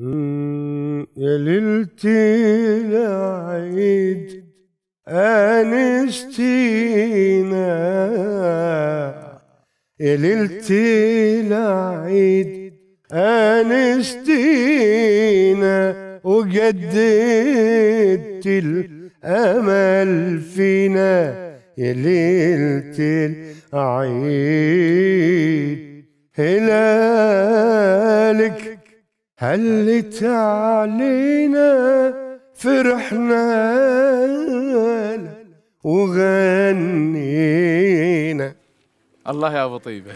يا ليلتي العيد أنستينا يا ليلتي العيد أنستينا وجددت الأمل فينا يا ليلة العيد هلالك هل علينا فرحنا وغنينا الله يا ابو طيبه